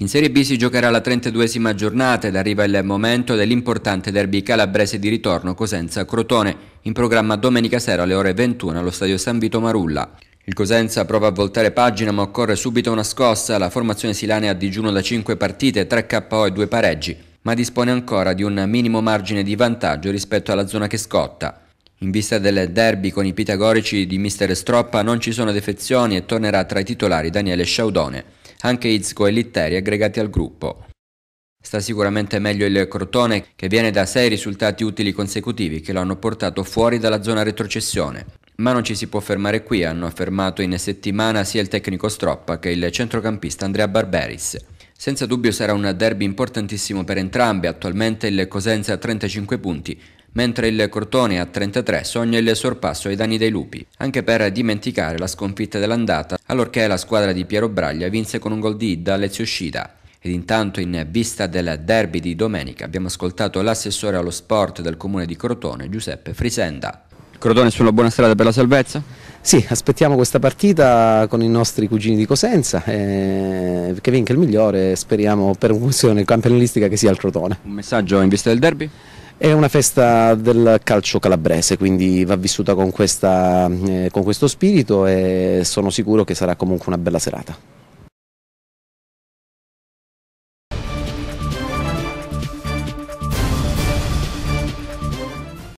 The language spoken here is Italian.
In Serie B si giocherà la 32esima giornata ed arriva il momento dell'importante derby calabrese di ritorno Cosenza-Crotone, in programma domenica sera alle ore 21 allo stadio San Vito Marulla. Il Cosenza prova a voltare pagina ma occorre subito una scossa, la formazione silanea è a digiuno da 5 partite, 3 KO e 2 pareggi, ma dispone ancora di un minimo margine di vantaggio rispetto alla zona che scotta. In vista del derby con i pitagorici di mister Stroppa non ci sono defezioni e tornerà tra i titolari Daniele Sciaudone anche Izco e Litteri aggregati al gruppo. Sta sicuramente meglio il Crotone che viene da sei risultati utili consecutivi che lo hanno portato fuori dalla zona retrocessione. Ma non ci si può fermare qui, hanno affermato in settimana sia il tecnico Stroppa che il centrocampista Andrea Barberis. Senza dubbio sarà un derby importantissimo per entrambi, attualmente il Cosenza ha 35 punti, mentre il Crotone a 33 sogna il sorpasso ai danni dei lupi, anche per dimenticare la sconfitta dell'andata allorché la squadra di Piero Braglia vinse con un gol di Idda Lezio Scida. Ed intanto in vista del derby di domenica abbiamo ascoltato l'assessore allo sport del comune di Crotone Giuseppe Frisenda. Crotone sulla buona strada per la salvezza? Sì, aspettiamo questa partita con i nostri cugini di Cosenza, eh, che vinca il migliore, speriamo per funzione campionistica che sia il Crotone. Un messaggio in vista del derby? È una festa del calcio calabrese, quindi va vissuta con, questa, eh, con questo spirito e sono sicuro che sarà comunque una bella serata.